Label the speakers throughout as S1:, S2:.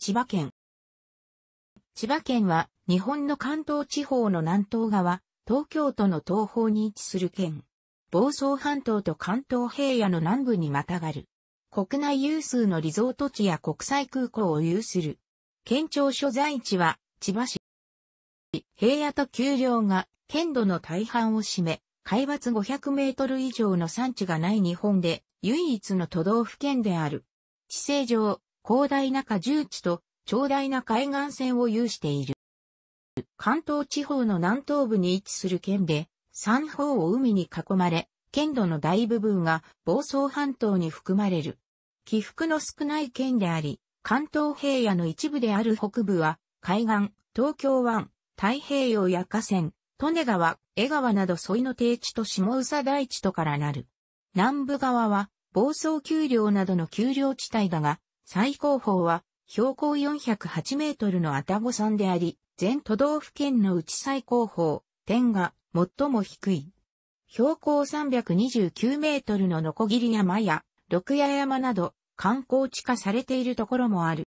S1: 千葉県。千葉県は日本の関東地方の南東側、東京都の東方に位置する県。房総半島と関東平野の南部にまたがる。国内有数のリゾート地や国際空港を有する。県庁所在地は千葉市。平野と丘陵が県土の大半を占め、海抜500メートル以上の産地がない日本で唯一の都道府県である。地政上、広大な荷重地と長大な海岸線を有している。関東地方の南東部に位置する県で、三方を海に囲まれ、県土の大部分が房総半島に含まれる。起伏の少ない県であり、関東平野の一部である北部は、海岸、東京湾、太平洋や河川、利根川、江川など沿いの低地と下宇佐大地とからなる。南部側は、房総丘陵などの丘陵地帯だが、最高峰は標高408メートルの愛宕山であり、全都道府県のうち最高峰、天が最も低い。標高329メートルのノコギリ山や六夜山など観光地化されているところもある。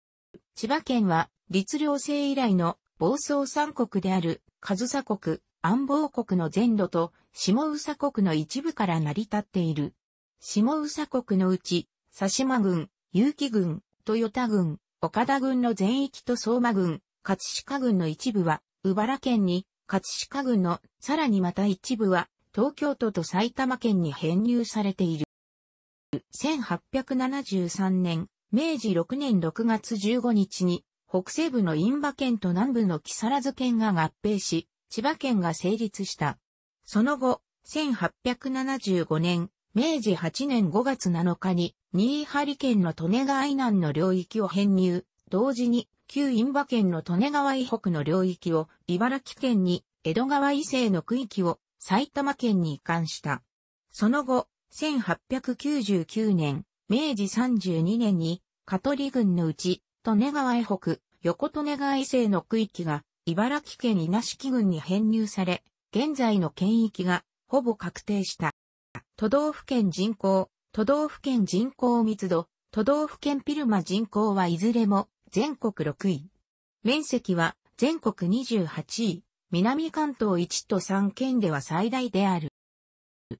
S1: 千葉県は律令制以来の暴走三国である上サ国、安房国の全土と下宇佐国の一部から成り立っている。下宇佐国のうち、佐島郡、結城郡、豊田郡、岡田郡の全域と相馬郡、葛飾郡の一部は、茨城県に、葛飾郡の、さらにまた一部は、東京都と埼玉県に編入されている。1873年、明治6年6月15日に、北西部の印馬県と南部の木更津県が合併し、千葉県が成立した。その後、1875年、明治8年5月7日に、新居原県の利根川以南の領域を編入、同時に旧印馬県の利根川以北の領域を茨城県に、江戸川以西の区域を埼玉県に移管した。その後、1899年、明治32年に、香取郡のうち、利根川以北、横利根川以西の区域が、茨城県稲敷郡に編入され、現在の県域が、ほぼ確定した。都道府県人口都道府県人口密度、都道府県ピルマ人口はいずれも全国6位。面積は全国28位、南関東1と3県では最大である。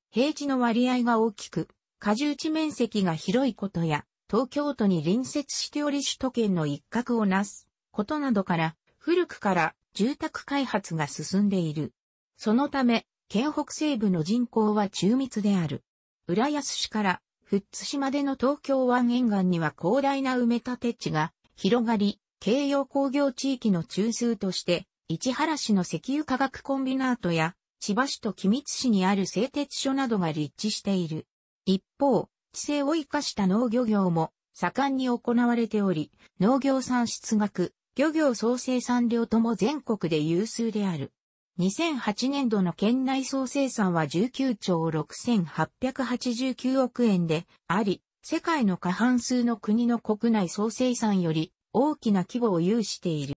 S1: 平地の割合が大きく、過重地面積が広いことや、東京都に隣接しており首都圏の一角をなすことなどから、古くから住宅開発が進んでいる。そのため、県北西部の人口は中密である。浦安市から富津島での東京湾沿岸には広大な埋め立て地が広がり、京葉工業地域の中枢として、市原市の石油化学コンビナートや、千葉市と君津市にある製鉄所などが立地している。一方、地勢を生かした農漁業も盛んに行われており、農業産出額、漁業総生産量とも全国で有数である。2008年度の県内総生産は19兆6889億円であり、世界の過半数の国の国内総生産より大きな規模を有している。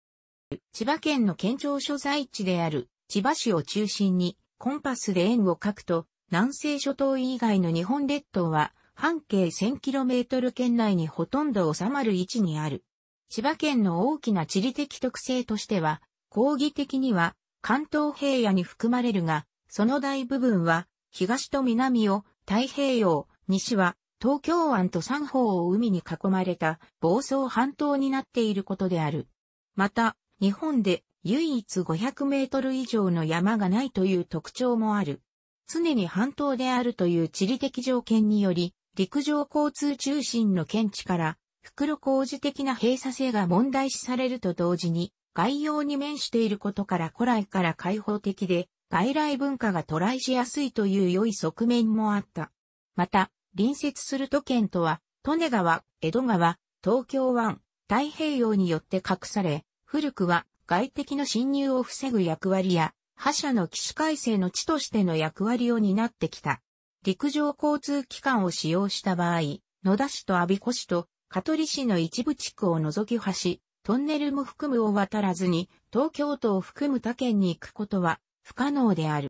S1: 千葉県の県庁所在地である千葉市を中心にコンパスで円を描くと南西諸島以外の日本列島は半径 1000km 圏内にほとんど収まる位置にある。千葉県の大きな地理的特性としては、抗議的には関東平野に含まれるが、その大部分は、東と南を太平洋、西は東京湾と三方を海に囲まれた房総半島になっていることである。また、日本で唯一500メートル以上の山がないという特徴もある。常に半島であるという地理的条件により、陸上交通中心の見地から、袋工事的な閉鎖性が問題視されると同時に、外洋に面していることから古来から開放的で、外来文化がライしやすいという良い側面もあった。また、隣接する都県とは、利根川、江戸川、東京湾、太平洋によって隠され、古くは外敵の侵入を防ぐ役割や、覇者の騎士改正の地としての役割を担ってきた。陸上交通機関を使用した場合、野田市と阿鼻子市と香取市の一部地区を除き橋、トンネルも含むを渡らずに、東京都を含む他県に行くことは不可能である。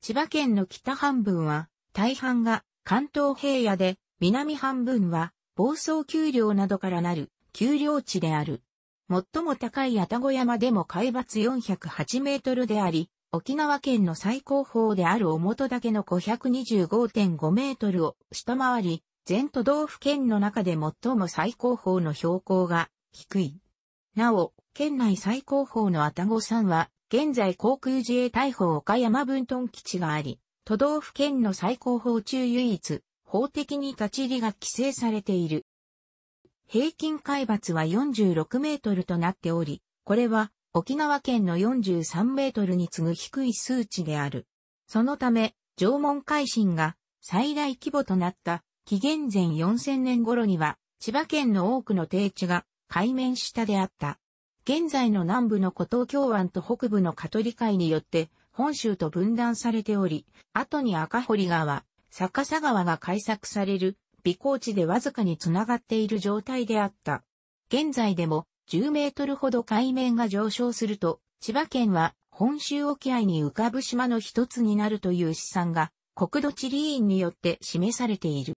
S1: 千葉県の北半分は、大半が関東平野で、南半分は房総丘陵などからなる丘陵地である。最も高い愛宕山でも海抜408メートルであり、沖縄県の最高峰である大だ岳の525.5メートルを下回り、全都道府県の中で最も最高峰の標高が低い。なお、県内最高峰の愛宕山は、現在航空自衛隊法岡山分屯基地があり、都道府県の最高峰中唯一、法的に立ち入りが規制されている。平均海抜は46メートルとなっており、これは沖縄県の43メートルに次ぐ低い数値である。そのため、縄文海進が最大規模となった紀元前4000年頃には、千葉県の多くの低地が海面下であった。現在の南部の古東京湾と北部のカトリ海によって本州と分断されており、後に赤堀川、逆さ川が開削される、微高地でわずかにつながっている状態であった。現在でも10メートルほど海面が上昇すると、千葉県は本州沖合に浮かぶ島の一つになるという試算が国土地理院によって示されている。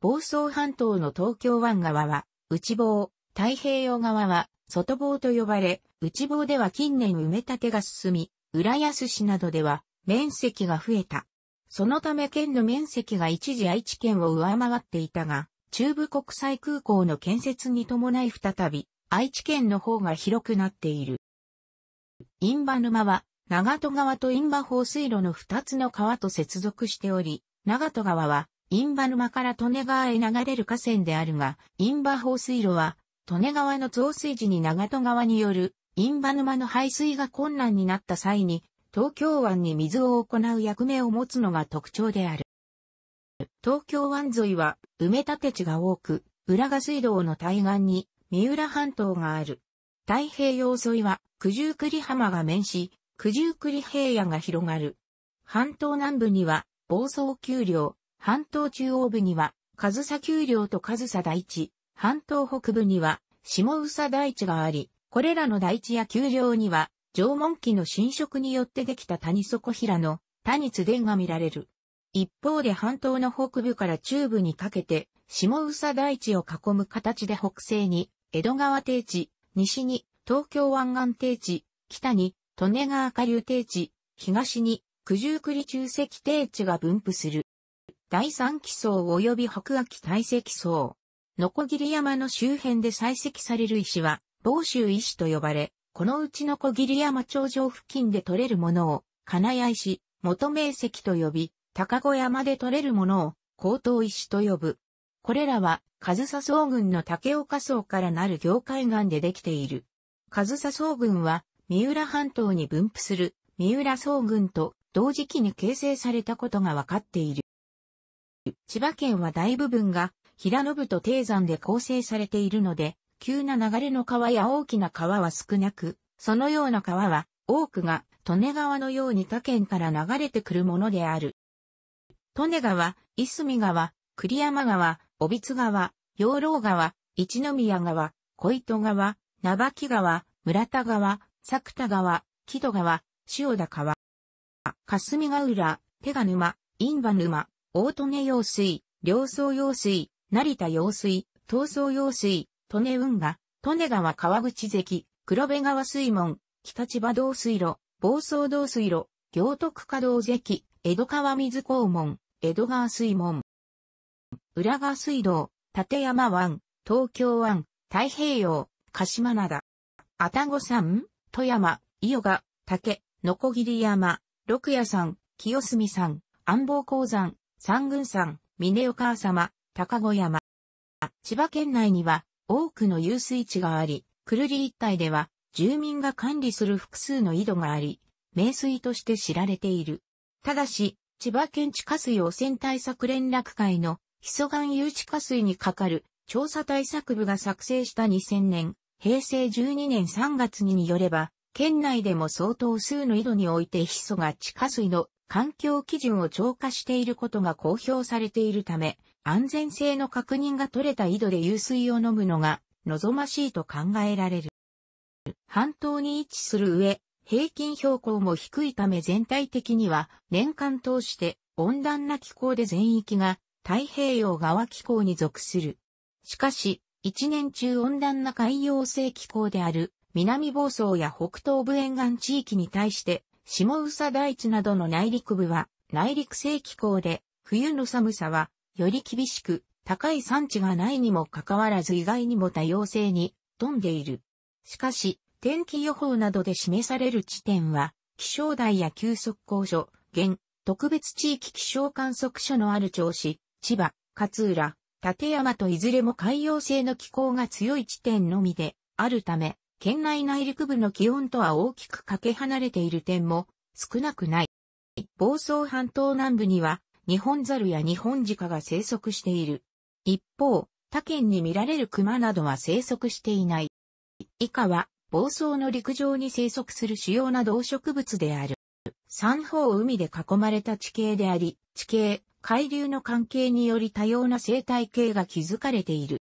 S1: 房総半島の東京湾側は内房、太平洋側は外房と呼ばれ、内房では近年埋め立てが進み、浦安市などでは面積が増えた。そのため県の面積が一時愛知県を上回っていたが、中部国際空港の建設に伴い再び、愛知県の方が広くなっている。ンバ沼は、長門川とンバ放水路の2つの川と接続しており、長門川は、ンバ沼から利根川へ流れる河川であるが、ンバ放水路は、利根川の増水時に長門川による、印旛沼の排水が困難になった際に、東京湾に水を行う役目を持つのが特徴である。東京湾沿いは埋め立て地が多く、浦賀水道の対岸に三浦半島がある。太平洋沿いは九十九里浜が面し、九十九里平野が広がる。半島南部には房総丘陵、半島中央部には上総丘陵と上総大地、半島北部には下宇佐大地があり、これらの大地や丘陵には縄文期の侵食によってできた谷底平の谷津田が見られる。一方で半島の北部から中部にかけて下宇佐大地を囲む形で北西に江戸川低地、西に東京湾岸低地、北に利根川下流低地、東に九十九里中石低地が分布する。第三基層及び北秋大石層。ノコギリ山の周辺で採石される石は、房州石と呼ばれ、このうちノコギリ山頂上付近で取れるものを、金谷石、元名石と呼び、高子山で取れるものを、高等石と呼ぶ。これらは、上総総軍の竹岡層からなる業界岩でできている。上総総軍は、三浦半島に分布する、三浦総軍と同時期に形成されたことが分かっている。千葉県は大部分が平野部と低山で構成されているので、急な流れの川や大きな川は少なく、そのような川は多くが利根川のように他県から流れてくるものである。利根川、いすみ川、栗山川、小津川、養老川、一宮川、小糸川、名木川、村田川、作田川、木戸川、塩田川。霞ヶ浦、手賀沼、印旛沼、大利根用水、両層用水、成田用水、東総用水、利根運河、利根川川口関、黒部川水門、北千葉道水路、房総道水路、行徳華道関、江戸川水港門、江戸川水門。浦賀水道、立山湾、東京湾、太平洋、鹿島灘。愛宕山、富山、伊予が、竹、のこぎり山、六夜山、清澄山、安房鉱山、三軍山、峰岡様、高子山。千葉県内には多くの遊水地があり、くるり一帯では住民が管理する複数の井戸があり、名水として知られている。ただし、千葉県地下水汚染対策連絡会のヒソガン有地下水に係る調査対策部が作成した2000年、平成12年3月にによれば、県内でも相当数の井戸においてヒソが地下水の環境基準を超過していることが公表されているため、安全性の確認が取れた井戸で湧水を飲むのが望ましいと考えられる。半島に位置する上、平均標高も低いため全体的には年間通して温暖な気候で全域が太平洋側気候に属する。しかし、一年中温暖な海洋性気候である南房総や北東部沿岸地域に対して下宇佐大地などの内陸部は内陸性気候で冬の寒さはより厳しく、高い産地がないにもかかわらず意外にも多様性に富んでいる。しかし、天気予報などで示される地点は、気象台や急速高所、現、特別地域気象観測所のある調子、千葉、勝浦、立山といずれも海洋性の気候が強い地点のみであるため、県内内陸部の気温とは大きくかけ離れている点も少なくない。房総半島南部にはニホンザルやニホンジカが生息している。一方、他県に見られる熊などは生息していない。以下は、房総の陸上に生息する主要な動植物である。三方海で囲まれた地形であり、地形、海流の関係により多様な生態系が築かれている。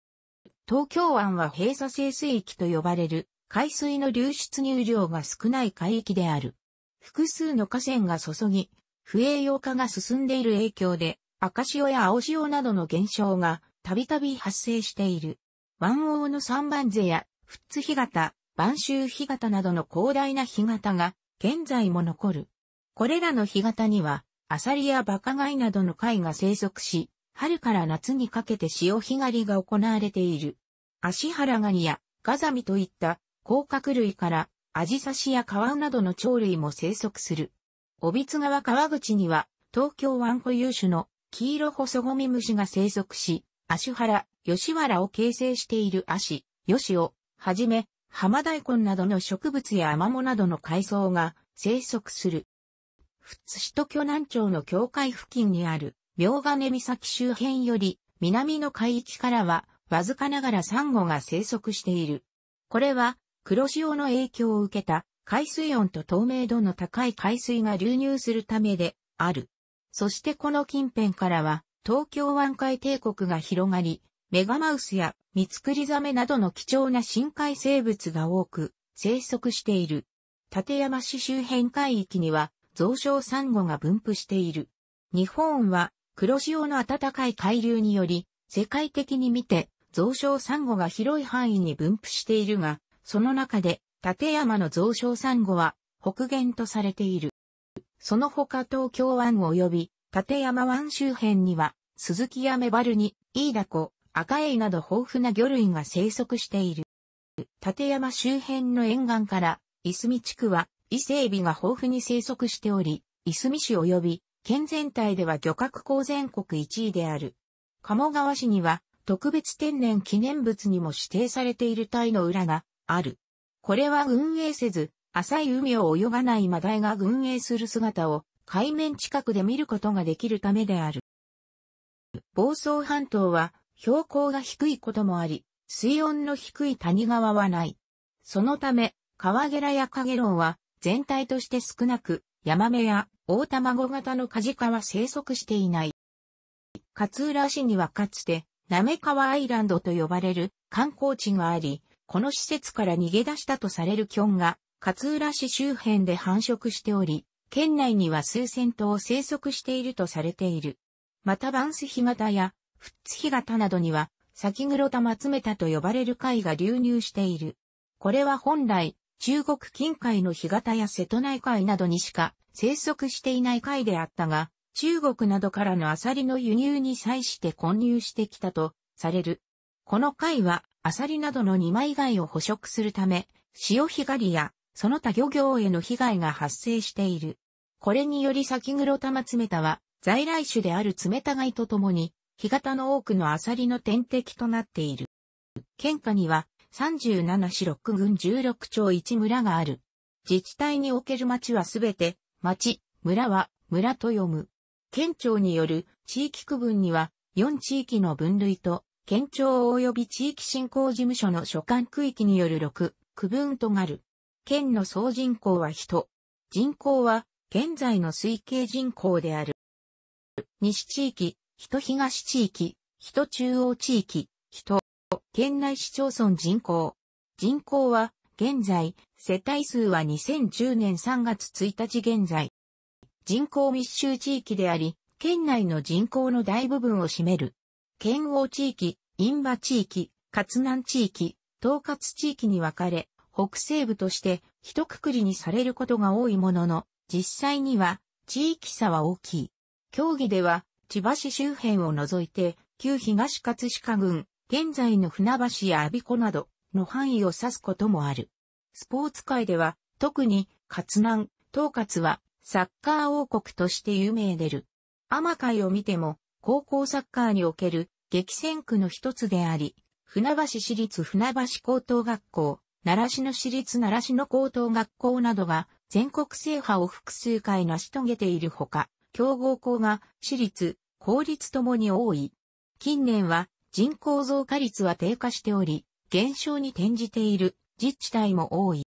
S1: 東京湾は閉鎖性水域と呼ばれる、海水の流出入量が少ない海域である。複数の河川が注ぎ、不栄養化が進んでいる影響で、赤潮や青潮などの現象がたびたび発生している。湾王の三番瀬や、富津干潟、晩秋干潟などの広大な干潟が現在も残る。これらの干潟には、アサリやバカガイなどの貝が生息し、春から夏にかけて潮干狩りが行われている。アシハラガニやガザミといった甲殻類からアジサシやカワウなどの鳥類も生息する。小津川川口には、東京湾固有種の黄色細ゴミ虫が生息し、足原、吉原を形成している足、吉尾、はじめ、浜大根などの植物やアマモなどの海藻が生息する。富津市と巨南町の境界付近にある、明金岬周辺より、南の海域からは、わずかながらサンゴが生息している。これは、黒潮の影響を受けた海水温と透明度の高い海水が流入するためである。そしてこの近辺からは東京湾海帝国が広がり、メガマウスやミツクリザメなどの貴重な深海生物が多く生息している。立山市周辺海域には増殖サンゴが分布している。日本は黒潮の暖かい海流により世界的に見て増殖サンゴが広い範囲に分布しているが、その中で立山の増床産後は北限とされている。その他東京湾及び立山湾周辺には、鈴木やメバルに、イイダコ、赤エイなど豊富な魚類が生息している。立山周辺の沿岸から、いすみ地区は伊勢エビが豊富に生息しており、いすみ市及び県全体では漁獲港全国1位である。鴨川市には特別天然記念物にも指定されているイの裏がある。これは運営せず、浅い海を泳がないマダイが運営する姿を海面近くで見ることができるためである。房総半島は標高が低いこともあり、水温の低い谷川はない。そのため、川ゲラやカゲロウは全体として少なく、ヤマメや大卵型のカジカは生息していない。勝浦市にはかつて、ナメカワアイランドと呼ばれる観光地があり、この施設から逃げ出したとされるキョンが、勝浦市周辺で繁殖しており、県内には数千頭生息しているとされている。またバンスヒガタやフッツヒガタなどには、先黒玉詰めたと呼ばれる貝が流入している。これは本来、中国近海の干潟や瀬戸内海などにしか生息していない貝であったが、中国などからのアサリの輸入に際して混入してきたとされる。この貝はアサリなどの二枚貝を捕食するため、潮干狩りや、その他漁業への被害が発生している。これにより先黒玉爪田は、在来種である爪田貝とともに、干潟の多くのアサリの天敵となっている。県下には、37市6郡16町1村がある。自治体における町はすべて、町、村は、村と読む。県庁による地域区分には、4地域の分類と県庁及び地域振興事務所の所管区域による6区分となる。県の総人口は人。人口は現在の推計人口である。西地域、人東地域、人中央地域、人、県内市町村人口。人口は現在、世帯数は2010年3月1日現在。人口密集地域であり、県内の人口の大部分を占める。県央地域、印馬地域、葛南地域、統括地域に分かれ、北西部として一括りにされることが多いものの、実際には地域差は大きい。競技では、千葉市周辺を除いて、旧東葛飾郡、現在の船橋や阿鼻子などの範囲を指すこともある。スポーツ界では、特に、葛南、統括は、サッカー王国として有名でる。アマ界を見ても、高校サッカーにおける激戦区の一つであり、船橋市立船橋高等学校、奈良市の市立奈良市の高等学校などが全国制覇を複数回成し遂げているほか、強豪校が私立、公立ともに多い。近年は人口増加率は低下しており、減少に転じている自治体も多い。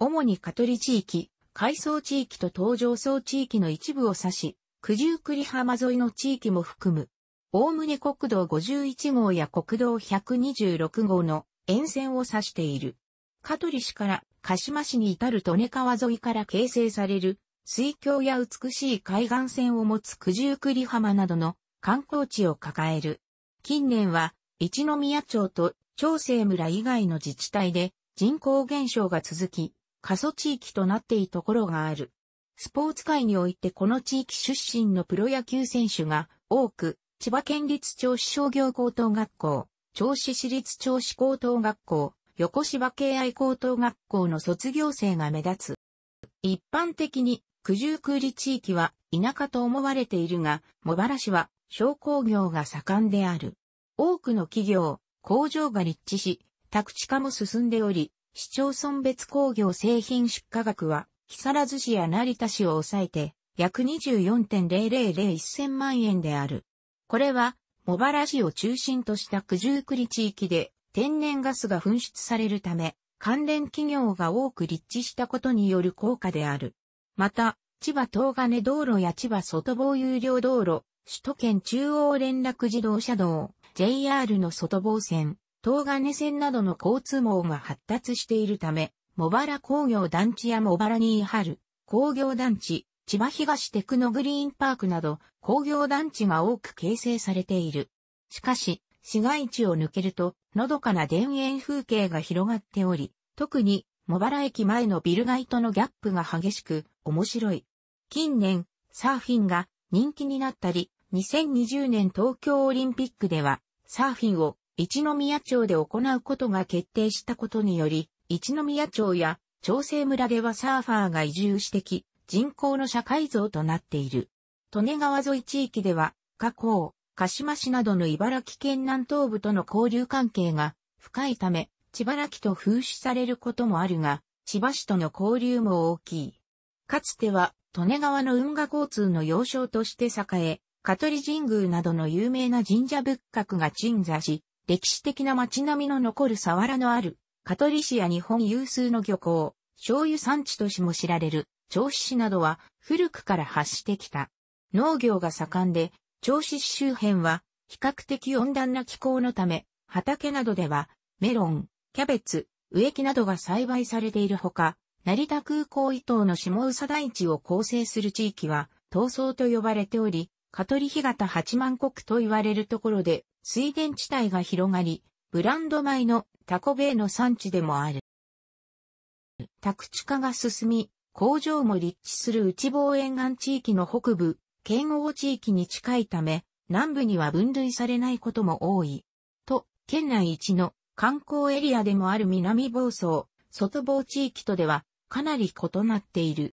S1: 主に香取地域、海藻地域と東上層地域の一部を指し、九十九里浜沿いの地域も含む、おおむね国道51号や国道126号の沿線を指している。香取市から鹿島市に至る利根川沿いから形成される、水峡や美しい海岸線を持つ九十九里浜などの観光地を抱える。近年は、一宮町と長生村以外の自治体で人口減少が続き、過疎地域となっているところがある。スポーツ界においてこの地域出身のプロ野球選手が多く、千葉県立銚子商業高等学校、銚子市立銚子高等学校、横芝敬愛高等学校の卒業生が目立つ。一般的に九十九里地域は田舎と思われているが、茂原市は商工業が盛んである。多くの企業、工場が立地し、宅地化も進んでおり、市町村別工業製品出荷額は木更津市や成田市を抑えて、約24.0001,000万円である。これは、茂原市を中心とした九十九里地域で、天然ガスが噴出されるため、関連企業が多く立地したことによる効果である。また、千葉東金道路や千葉外房有料道路、首都圏中央連絡自動車道、JR の外房線、東金線などの交通網が発達しているため、茂原工業団地や茂原新春、工業団地、千葉東テクノグリーンパークなど工業団地が多く形成されている。しかし、市街地を抜けると、のどかな田園風景が広がっており、特に、茂原駅前のビル街とのギャップが激しく、面白い。近年、サーフィンが人気になったり、2020年東京オリンピックでは、サーフィンを一宮町で行うことが決定したことにより、一宮町や長生村ではサーファーが移住してき、人口の社会像となっている。利根川沿い地域では、加工、鹿島市などの茨城県南東部との交流関係が深いため、千葉らきと風刺されることもあるが、千葉市との交流も大きい。かつては、利根川の運河交通の要衝として栄え、香取神宮などの有名な神社仏閣が鎮座し、歴史的な街並みの残る沢原のあるカトリシア日本有数の漁港、醤油産地としも知られる、銚子市などは古くから発してきた。農業が盛んで、銚子市周辺は比較的温暖な気候のため、畑などではメロン、キャベツ、植木などが栽培されているほか、成田空港以東の下宇佐大地を構成する地域は、闘争と呼ばれており、香取干潟八万国と言われるところで、水田地帯が広がり、ブランド米のタコベイの産地でもある。宅地化が進み、工場も立地する内房沿岸地域の北部、県央地域に近いため、南部には分類されないことも多い。と、県内一の観光エリアでもある南房総、外房地域とではかなり異なっている。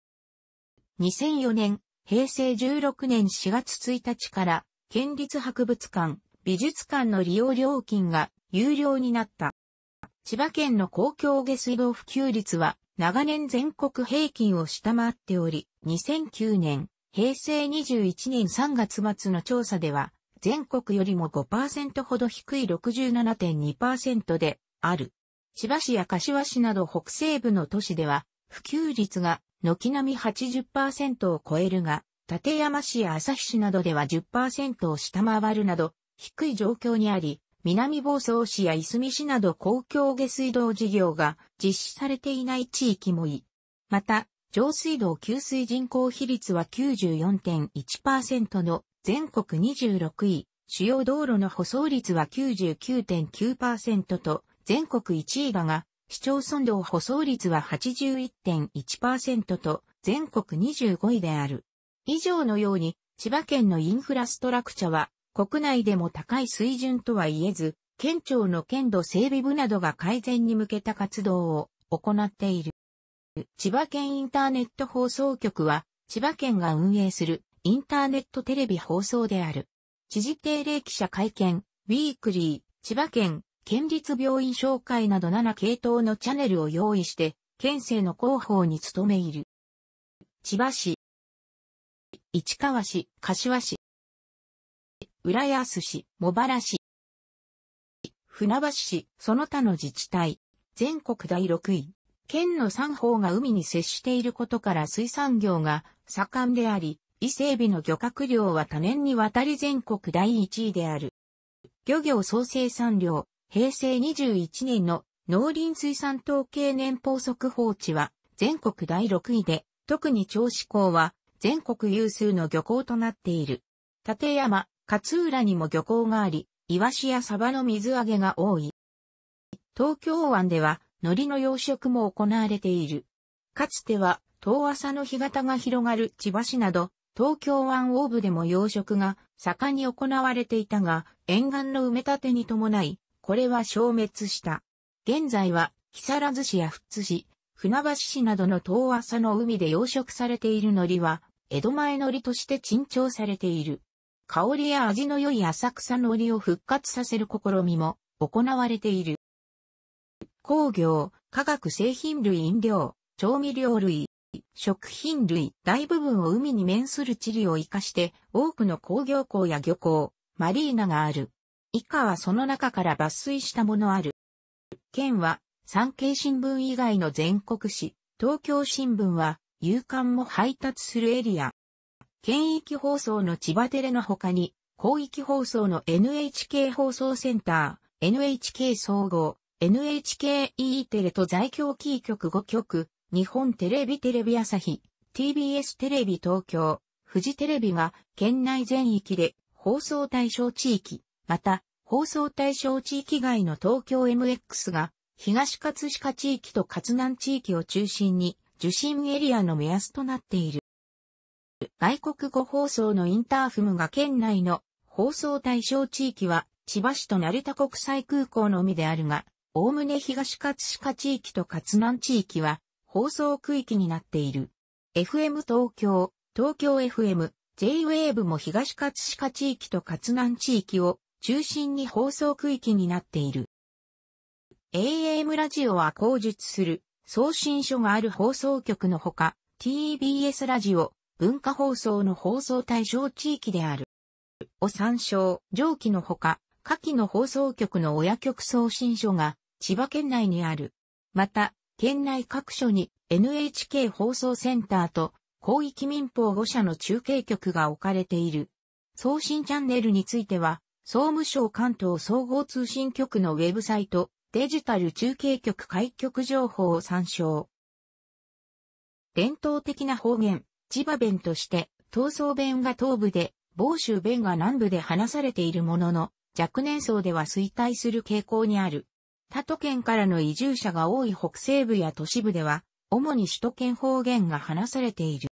S1: 2004年、平成16年4月1日から、県立博物館、美術館の利用料金が有料になった。千葉県の公共下水道普及率は長年全国平均を下回っており、2009年、平成21年3月末の調査では、全国よりも5%ほど低い67.2%である。千葉市や柏市など北西部の都市では、普及率が軒並み80%を超えるが、立山市や旭市などでは10%を下回るなど、低い状況にあり、南房総市やいすみ市など公共下水道事業が実施されていない地域もい。また、上水道給水人口比率は94.1%の全国26位、主要道路の舗装率は99.9%と全国1位だが、市町村道舗装率は81.1%と全国25位である。以上のように、千葉県のインフラストラクチャは国内でも高い水準とは言えず、県庁の県土整備部などが改善に向けた活動を行っている。千葉県インターネット放送局は、千葉県が運営するインターネットテレビ放送である。知事定例記者会見、ウィークリー、千葉県、県立病院紹介など7系統のチャンネルを用意して、県政の広報に努めいる。千葉市、市川市、柏市、浦安市、茂原市、船橋市、その他の自治体、全国第6位。県の3方が海に接していることから水産業が盛んであり、伊勢海老の漁獲量は多年にわたり全国第1位である。漁業総生産量、平成21年の農林水産統計年報速報値は全国第6位で、特に銚子港は全国有数の漁港となっている。立山、勝浦にも漁港があり、イワシやサバの水揚げが多い。東京湾では、海苔の養殖も行われている。かつては、遠浅の干潟が広がる千葉市など、東京湾オーブでも養殖が盛んに行われていたが、沿岸の埋め立てに伴い、これは消滅した。現在は、木更津市や富津市、船橋市などの遠浅の海で養殖されている海苔は、江戸前海苔として珍重されている。香りや味の良い浅草のりを復活させる試みも行われている。工業、化学製品類飲料、調味料類、食品類、大部分を海に面する地理を活かして多くの工業港や漁港、マリーナがある。以下はその中から抜粋したものある。県は、産経新聞以外の全国紙、東京新聞は、夕刊も配達するエリア。県域放送の千葉テレの他に、広域放送の NHK 放送センター、NHK 総合、NHKE テレと在京キー局5局、日本テレビテレビ朝日、TBS テレビ東京、富士テレビが県内全域で放送対象地域、また放送対象地域外の東京 MX が東葛飾地域と葛南地域を中心に受信エリアの目安となっている。外国語放送のインターフムが県内の放送対象地域は千葉市と成田国際空港のみであるが、おおむね東葛飾地域と葛南地域は放送区域になっている。FM 東京、東京 FM、J-Wave も東葛飾地域と葛南地域を中心に放送区域になっている。AM ラジオは口述する送信所がある放送局のほか、TBS ラジオ、文化放送の放送対象地域である。を参照、上記のほか、下記の放送局の親局送信所が千葉県内にある。また、県内各所に NHK 放送センターと広域民放5社の中継局が置かれている。送信チャンネルについては、総務省関東総合通信局のウェブサイト、デジタル中継局開局情報を参照。伝統的な方言、千葉弁として、闘争弁が東部で、房州弁が南部で話されているものの、若年層では衰退する傾向にある。他都県からの移住者が多い北西部や都市部では、主に首都圏方言が話されている。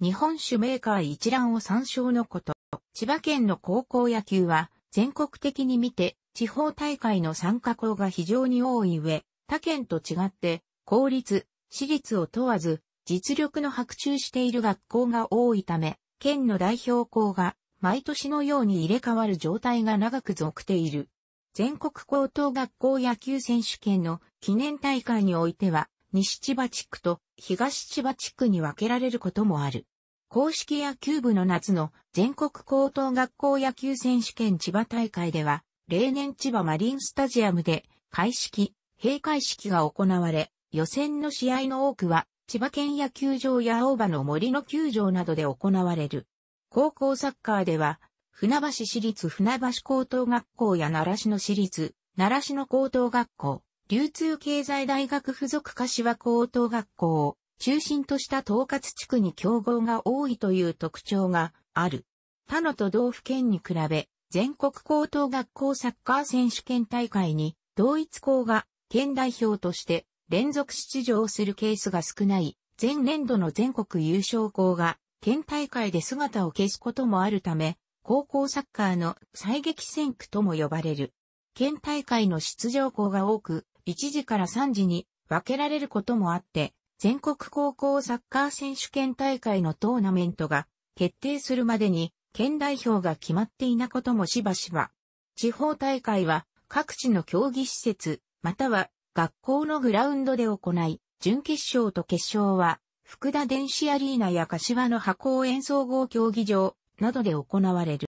S1: 日本酒メーカー一覧を参照のこと。千葉県の高校野球は、全国的に見て、地方大会の参加校が非常に多い上、他県と違って、公立、私立を問わず、実力の白昼している学校が多いため、県の代表校が毎年のように入れ替わる状態が長く続いている。全国高等学校野球選手権の記念大会においては、西千葉地区と東千葉地区に分けられることもある。公式野球部の夏の全国高等学校野球選手権千葉大会では、例年千葉マリンスタジアムで、開式、閉会式が行われ、予選の試合の多くは千葉県野球場や青葉の森の球場などで行われる。高校サッカーでは、船橋市立船橋高等学校や奈良市の市立、奈良市の高等学校、流通経済大学附属柏高等学校を中心とした統括地区に競合が多いという特徴がある。他の都道府県に比べ、全国高等学校サッカー選手権大会に同一校が県代表として連続出場するケースが少ない、前年度の全国優勝校が、県大会で姿を消すこともあるため、高校サッカーの最激戦区とも呼ばれる。県大会の出場校が多く、1時から3時に分けられることもあって、全国高校サッカー選手権大会のトーナメントが決定するまでに県代表が決まっていないこともしばしば。地方大会は各地の競技施設、または学校のグラウンドで行い、準決勝と決勝は、福田電子アリーナや柏の箱演奏合競技場などで行われる。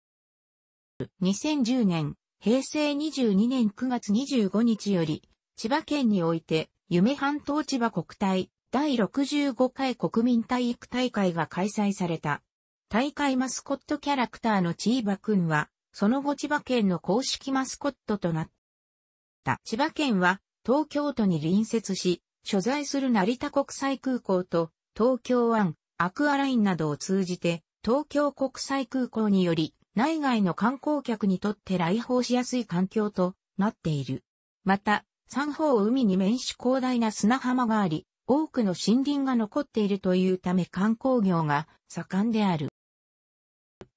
S1: 2010年、平成22年9月25日より、千葉県において、夢半島千葉国体第65回国民体育大会が開催された。大会マスコットキャラクターのーバくんは、その後千葉県の公式マスコットとなった。千葉県は東京都に隣接し、所在する成田国際空港と東京湾、アクアラインなどを通じて、東京国際空港により、内外の観光客にとって来訪しやすい環境となっている。また、三方を海に面し広大な砂浜があり、多くの森林が残っているというため観光業が盛んである。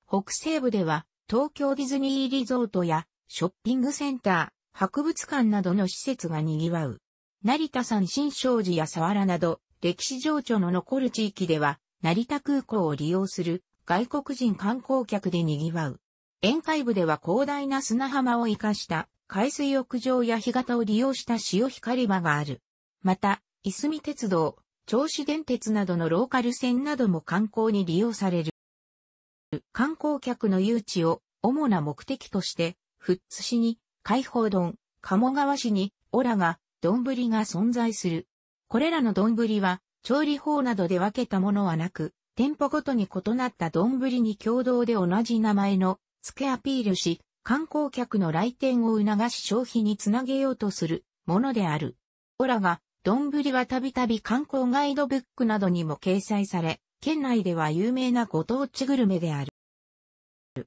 S1: 北西部では、東京ディズニーリゾートやショッピングセンター、博物館などの施設が賑わう。成田山新勝寺や沢原など、歴史情緒の残る地域では、成田空港を利用する外国人観光客で賑わう。沿海部では広大な砂浜を活かした海水浴場や干潟を利用した潮光り場がある。また、いすみ鉄道、銚子電鉄などのローカル線なども観光に利用される。観光客の誘致を主な目的として、富津市に海宝丼、鴨川市に、オラが、丼が存在する。これらの丼は、調理法などで分けたものはなく、店舗ごとに異なった丼に共同で同じ名前の、付けアピールし、観光客の来店を促し消費につなげようとするものである。オラが、丼はたびたび観光ガイドブックなどにも掲載され、県内では有名なご当地グルメである。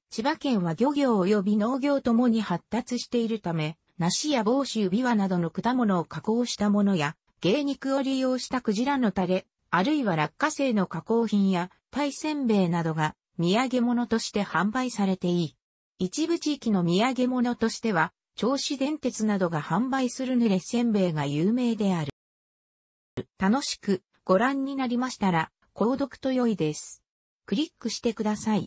S1: 千葉県は漁業及び農業ともに発達しているため、梨や帽子指輪などの果物を加工したものや、芸肉を利用したクジラのタレ、あるいは落花生の加工品や、パイせんべいなどが、土産物として販売されていい。一部地域の土産物としては、銚子電鉄などが販売する濡れせんべいが有名である。楽しくご覧になりましたら、購読と良いです。クリックしてください。